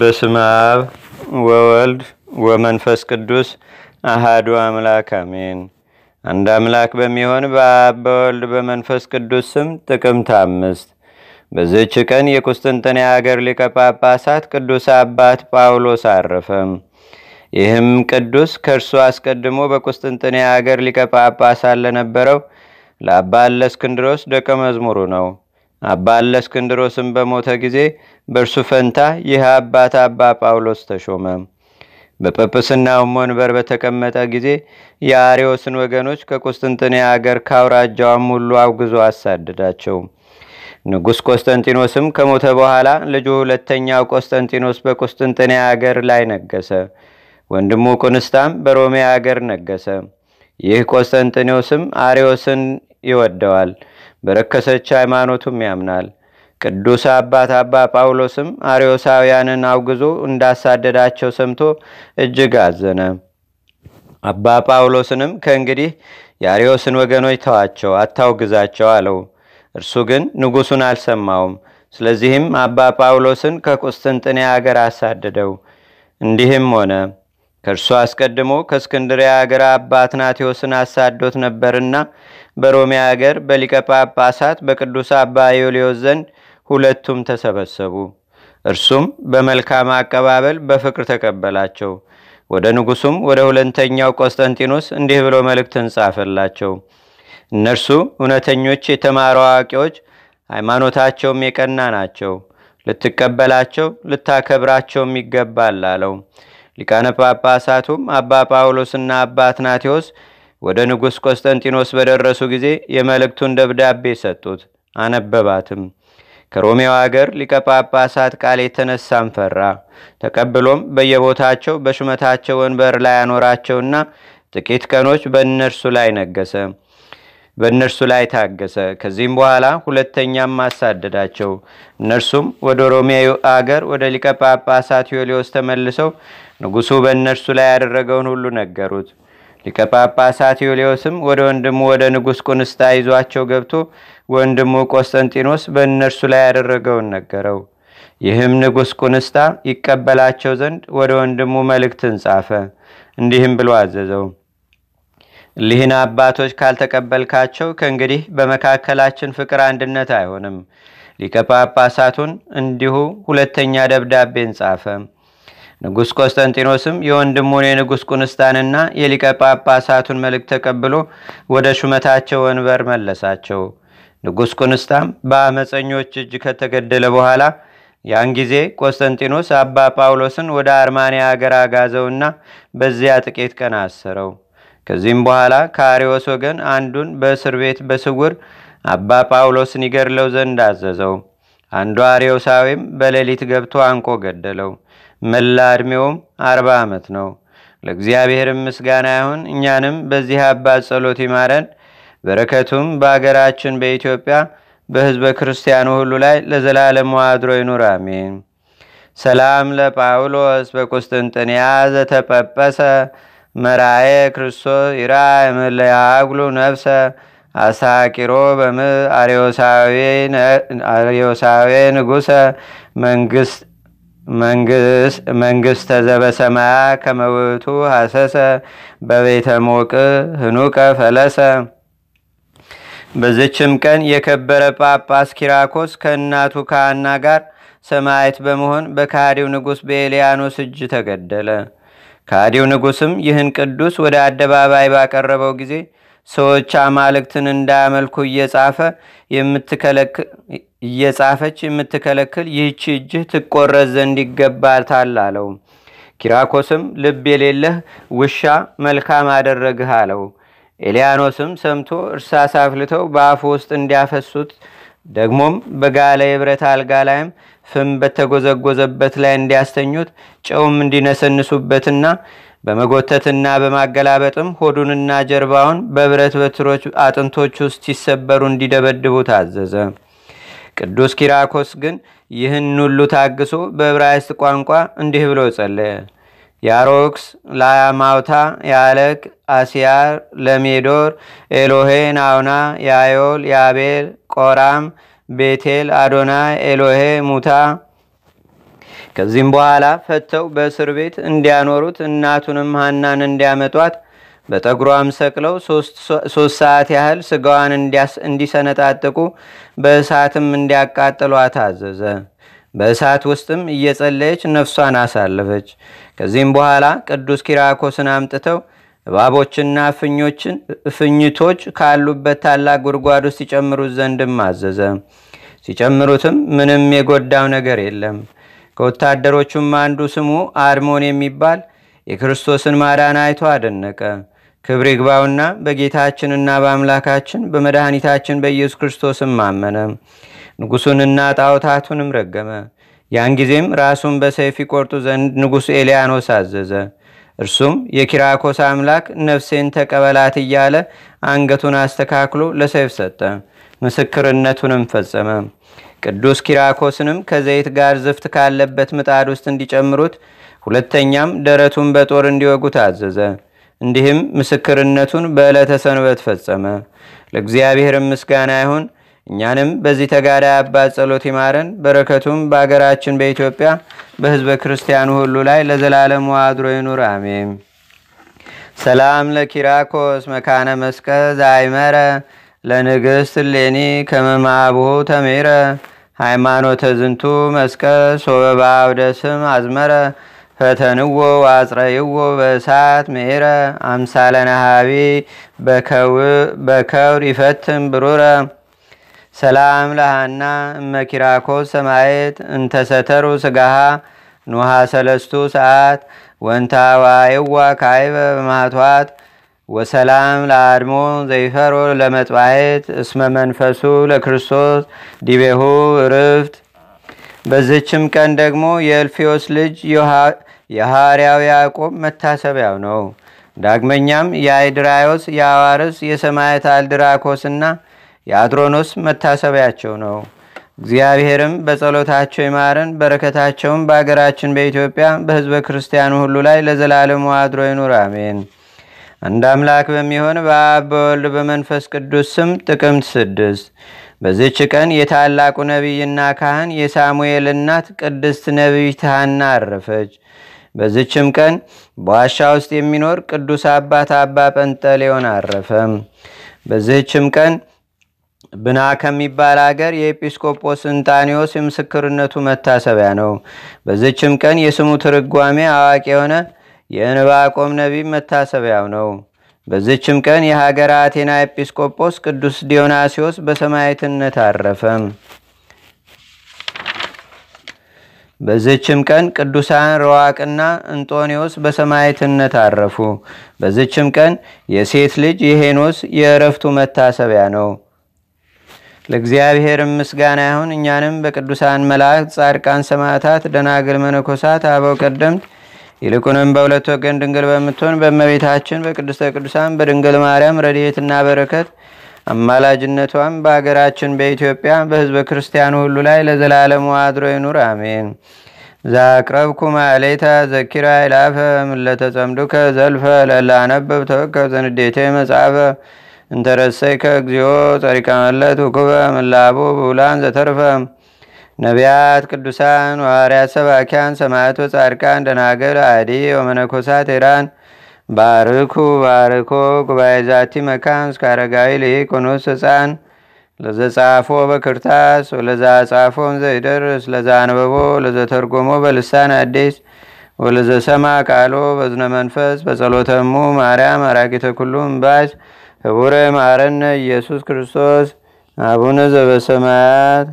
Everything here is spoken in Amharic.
በስመ አብ ወወልድ ወመንፈስ ቅዱስ አሃዱ አምላክ አሜን። አንድ አምላክ በሚሆን በአብ በወልድ በመንፈስ ቅዱስ ስም ጥቅምት አምስት በዝች ቀን የቁስጥንጥኔ አገር ሊቀ ጳጳሳት ቅዱስ አባት ጳውሎስ አረፈ። ይህም ቅዱስ ከእርሱ አስቀድሞ በቁስጥንጥኔ አገር ሊቀ ጳጳሳት ለነበረው ለአባ እለእስክንድሮስ ደቀ መዝሙሩ ነው። አባ እለእስክንድሮስም በሞተ ጊዜ በእርሱ ፈንታ ይህ አባት አባ ጳውሎስ ተሾመ። በጵጵስናውም ወንበር በተቀመጠ ጊዜ የአሪዎስን ወገኖች ከቁስጥንጥኔ አገር ካውራጃውም ሁሉ አውግዞ አሳደዳቸው። ንጉሥ ቆስጠንጢኖስም ከሞተ በኋላ ልጁ ሁለተኛው ቆስጠንጢኖስ በቁስጥንጥኔ አገር ላይ ነገሰ። ወንድሙ ቁንስታም በሮሜ አገር ነገሰ። ይህ ቆስጠንጢኖስም አሪዎስን ይወደዋል። በረከሰች ሃይማኖቱም ያምናል። ቅዱስ አባት አባ ጳውሎስም አርዮሳውያንን አውግዞ እንዳሳደዳቸው ሰምቶ እጅግ አዘነ። አባ ጳውሎስንም ከእንግዲህ የአርዮስን ወገኖች ተዋቸው፣ አታውግዛቸው አለው። እርሱ ግን ንጉሱን አልሰማውም። ስለዚህም አባ ጳውሎስን ከቁስጥንጥኔ አገር አሳደደው። እንዲህም ሆነ ከእርሱ አስቀድሞ ከእስክንድሪያ አገር አባት ናቴዎስን አሳዶት ነበርና በሮሜ አገር በሊቀ ጳጳሳት በቅዱስ አባ ዮልዮስ ዘንድ ሁለቱም ተሰበሰቡ እርሱም በመልካም አቀባበል በፍቅር ተቀበላቸው ወደ ንጉሱም ወደ ሁለንተኛው ቆስጠንጢኖስ እንዲህ ብሎ መልእክትን ጻፈላቸው እነርሱ እውነተኞች የተማሩ አዋቂዎች ሃይማኖታቸውም የቀና ናቸው ልትቀበላቸው ልታከብራቸውም ይገባል አለው ሊቃነ ጳጳሳቱም አባ ጳውሎስና አባ አትናቴዎስ ወደ ንጉሥ ቆስጠንጢኖስ በደረሱ ጊዜ የመልእክቱን ደብዳቤ ሰጡት፣ አነበባትም። ከሮሜው አገር ሊቀ ጳጳሳት ቃል የተነሳም ፈራ። ተቀብሎም በየቦታቸው በሹመታቸው ወንበር ላይ አኖራቸውና ጥቂት ቀኖች በእነርሱ ላይ ነገሰ። በእነርሱ ላይ ታገሰ። ከዚህም በኋላ ሁለተኛም አሳደዳቸው። እነርሱም ወደ ሮሜ አገር ወደ ሊቀ ጳጳሳት ዮልዮስ ተመልሰው ንጉሱ በእነርሱ ላይ ያደረገውን ሁሉ ነገሩት። ሊቀ ጳጳሳት ዮልዮስም ወደ ወንድሙ ወደ ንጉሥ ቁንስታ ይዟቸው ገብቶ ወንድሙ ቆስጠንጢኖስ በእነርሱ ላይ ያደረገውን ነገረው። ይህም ንጉሥ ቁንስታ ይቀበላቸው ዘንድ ወደ ወንድሙ መልእክትን ጻፈ። እንዲህም ብሎ አዘዘው እሊህን አባቶች ካልተቀበልካቸው ከእንግዲህ በመካከላችን ፍቅር አንድነት አይሆንም። ሊቀ ጳጳሳቱን እንዲሁ ሁለተኛ ደብዳቤን ጻፈ። ንጉሥ ቆስጠንጢኖስም የወንድሙን የንጉሥ ቁንስታንና የሊቀ ጳጳሳቱን መልእክት ተቀብሎ ወደ ሹመታቸው ወንበር መለሳቸው። ንጉሥ ቁንስታም በአመፀኞች እጅ ከተገደለ በኋላ ያን ጊዜ ቆስጠንጢኖስ አባ ጳውሎስን ወደ አርማንያ አገር አጋዘውና በዚያ ጥቂት ቀን አሰረው። ከዚህም በኋላ ከአሪዎስ ወገን አንዱን በእስር ቤት በስውር አባ ጳውሎስን ይገድለው ዘንድ አዘዘው። አንዱ አሪዮሳዊም በሌሊት ገብቶ አንቆ ገደለው። መላ ዕድሜውም አርባ ዓመት ነው። ለእግዚአብሔርም ምስጋና ይሁን። እኛንም በዚህ አባት ጸሎት ይማረን። በረከቱም በአገራችን በኢትዮጵያ በህዝበ ክርስቲያኑ ሁሉ ላይ ለዘላለም አድሮ ይኑር፣ አሜን። ሰላም ለጳውሎስ በቁስጥንጥንያ ዘተጰጰሰ መራየ ክርስቶስ ይራይ መለያጉሉ ነብሰ አሳቂሮ በም አርዮሳዊ ንጉሰ መንግስተ ዘበሰማያ ከመውቱ ሀሰሰ በቤተ ሞቅ ህኑቀ ፈለሰ በዝችም ቀን የከበረ ጳጳስ ኪራኮስ ከእናቱ ካህና ጋር ሰማይት በመሆን በካዲው ንጉሥ በኤልያኖስ እጅ ተገደለ። ከአዲው ንጉስም ይህን ቅዱስ ወደ አደባባይ ባቀረበው ጊዜ ሰዎች አማልክትን እንዳያመልኩ እየጻፈች የምትከለክል ይህች እጅህ ትቆረዝ ዘንድ ይገባታል አለው። ኪራኮስም ልብ የሌለህ ውሻ መልካም አደረግህ አለው። ኤልያኖስም ሰምቶ እርሳስ አፍልተው በአፉ ውስጥ እንዲያፈሱት ደግሞም በጋለ የብረት አልጋ ላይም ፍም በተጎዘጎዘበት ላይ እንዲያስተኙት ጨውም እንዲነሰንሱበትና በመጎተትና በማገላበጥም ሆዱንና ጀርባውን በብረት በትሮች አጥንቶች ውስጥ ሲሰበሩ እንዲደበድቡ ታዘዘ ቅዱስ ኪራኮስ ግን ይህን ሁሉ ታግሶ በዕብራይስጥ ቋንቋ እንዲህ ብሎ ጸለየ ያሮክስ ላያማውታ ያለቅ አሲያር ለሜዶር ኤሎሄ ናውና ያዮል ያቤል ቆራም ቤቴል አዶና ኤሎሄ ሙታ ከዚህም በኋላ ፈተው በእስር ቤት እንዲያኖሩት እናቱንም ሀናን እንዲያመጧት በጠጉሯም ሰቅለው ሶስት ሰዓት ያህል ስጋዋን እንዲሰነጣጥቁ በእሳትም እንዲያቃጥሏት አዘዘ በእሳት ውስጥም እየጸለየች ነፍሷን አሳለፈች ከዚህም በኋላ ቅዱስ ኪራኮስን አምጥተው እባቦችና ፍኝቶች ካሉበት ታላቅ ጉድጓድ ውስጥ ሲጨምሩት ዘንድም አዘዘ። ሲጨምሩትም ምንም የጎዳው ነገር የለም። ከወታደሮቹም አንዱ ስሙ አድሞን የሚባል የክርስቶስን ማዳን አይቶ አደነቀ። ክብር ይግባውና በጌታችንና በአምላካችን በመድኃኒታችን በኢየሱስ ክርስቶስም አመነ። ንጉሱንና ጣዖታቱንም ረገመ። ያን ጊዜም ራሱን በሰይፍ ይቆርጡ ዘንድ ንጉሥ ኤልያኖስ አዘዘ። እርሱም የኪራኮስ አምላክ ነፍሴን ተቀበላት እያለ አንገቱን አስተካክሎ ለሰይፍ ሰጠ ምስክርነቱንም ፈጸመ ቅዱስ ኪራኮስንም ከዘይት ጋር ዝፍት ካለበት ምጣድ ውስጥ እንዲጨምሩት ሁለተኛም ደረቱን በጦር እንዲወጉት አዘዘ እንዲህም ምስክርነቱን በዕለተ ሰንበት ፈጸመ ለእግዚአብሔር ምስጋና ይሁን እኛንም በዚህ ተጋዳይ አባት ጸሎት ይማረን። በረከቱም በአገራችን በኢትዮጵያ በሕዝበ ክርስቲያኑ ሁሉ ላይ ለዘላለም ዋድሮ ይኑር፣ አሜን። ሰላም ለኪራኮስ መካነ መስቀ ዛይመረ ለንግሥት ሌኒ ከመማብሁ ተሜረ ሃይማኖተ ዝንቱ መስቀ ሶበባ ስም አዝመረ ፈተንዎ ዋጽረይዎ በእሳት ምሄረ አምሳለ ነሃቢ በከውር ይፈትም ብሩረ ሰላም ለሃና እመኪራኮስ ሰማየት እንተሰተሩ ስጋሃ ኑሃ ሰለስቱ ሰዓት ወንታ ዋይዋ ካይበ በማቷት ወሰላም ለአድሞ ዘይፈሮ ለመጥባየት እስመ መንፈሱ ለክርስቶስ ዲቤሁ ርፍት በዝችም ቀን ደግሞ የእልፊዮስ ልጅ የሐዋርያው ያዕቆብ መታሰቢያው ነው ዳግመኛም የአይድራዮስ የአዋርስ የሰማየት አልድራኮስና የአድሮኖስ መታሰቢያቸው ነው። እግዚአብሔርም በጸሎታቸው ይማርን በረከታቸውም በአገራችን በኢትዮጵያ በህዝበ ክርስቲያኑ ሁሉ ላይ ለዘላለሙ አድሮ ይኑር፣ አሜን። አንድ አምላክ በሚሆን በአብ በወልድ በመንፈስ ቅዱስ ስም ጥቅምት ስድስት በዝች ቀን የታላቁ ነቢይና ካህን የሳሙኤል እናት ቅድስት ነቢይ ሐና አረፈች። በዚችም ቀን በዋሻ ውስጥ የሚኖር ቅዱስ አባት አባ ጴንጠሌዮን አረፈም። በዝህችም ቀን ብና ከሚባል አገር የኤጲስቆጶስ እንጣኒዎስ የምስክርነቱ መታሰቢያ ነው። በዝችም ቀን የስሙ ትርጓሜ አዋቂ የሆነ የእንባቆም ነቢ መታሰቢያው ነው። በዝችም ቀን የሀገር አቴና ኤጲስቆጶስ ቅዱስ ዲዮናሲዎስ በሰማዕትነት አረፈም። በዝችም ቀን ቅዱሳን ረዋቅና እንጦኔዎስ በሰማዕትነት አረፉ። በዝችም ቀን የሴት ልጅ የሄኖስ የእረፍቱ መታሰቢያ ነው። ለእግዚአብሔር ምስጋና ይሁን። እኛንም በቅዱሳን መላእክት፣ ጻድቃን፣ ሰማዕታት፣ ደናግል፣ መነኮሳት፣ አበው ቀደምት ይልቁንም በሁለት ወገን ድንግል በምትሆን በመቤታችን በቅድስተ ቅዱሳን በድንግል ማርያም ረድኤትና በረከት አማላጅነቷም በአገራችን በኢትዮጵያ በህዝበ ክርስቲያኑ ሁሉ ላይ ለዘላለሙ አድሮ ይኑር፣ አሜን። ዛቅረብኩ ማሌታ ዘኪራ ይላፈ ምለተጸምዱከ ዘልፈ ለላነበብ ተወከብ ዘንዴቴ መጽሐፈ እንተረሰይከ እግዚኦ ጸሪቀመለት ውክበ ምላቡ ብውላን ዘተርፈ ነቢያት፣ ቅዱሳን፣ ዋርያት፣ ሰባኪያን፣ ሰማያት፣ ጻድቃን፣ ደናግል፣ አዲ ወመነኮሳት ኢራን ባርኩ ባርኮ ጉባኤ ዛቲ መካን እስከ አረጋዊ ልሂቅ ኑስ ህፃን ለዘጻፎ በክርታስ ወለዛ ጻፎን ዘይደርስ ለዛ አንበቦ ለዘተርጎሞ በልሳን አዲስ ወለዘሰማ ቃሎ በዝነ መንፈስ በጸሎተሙ ማርያም አራቂተ ኩሉ እምባስ ክቡረ ማረነ ኢየሱስ ክርስቶስ አቡነ ዘበሰማያት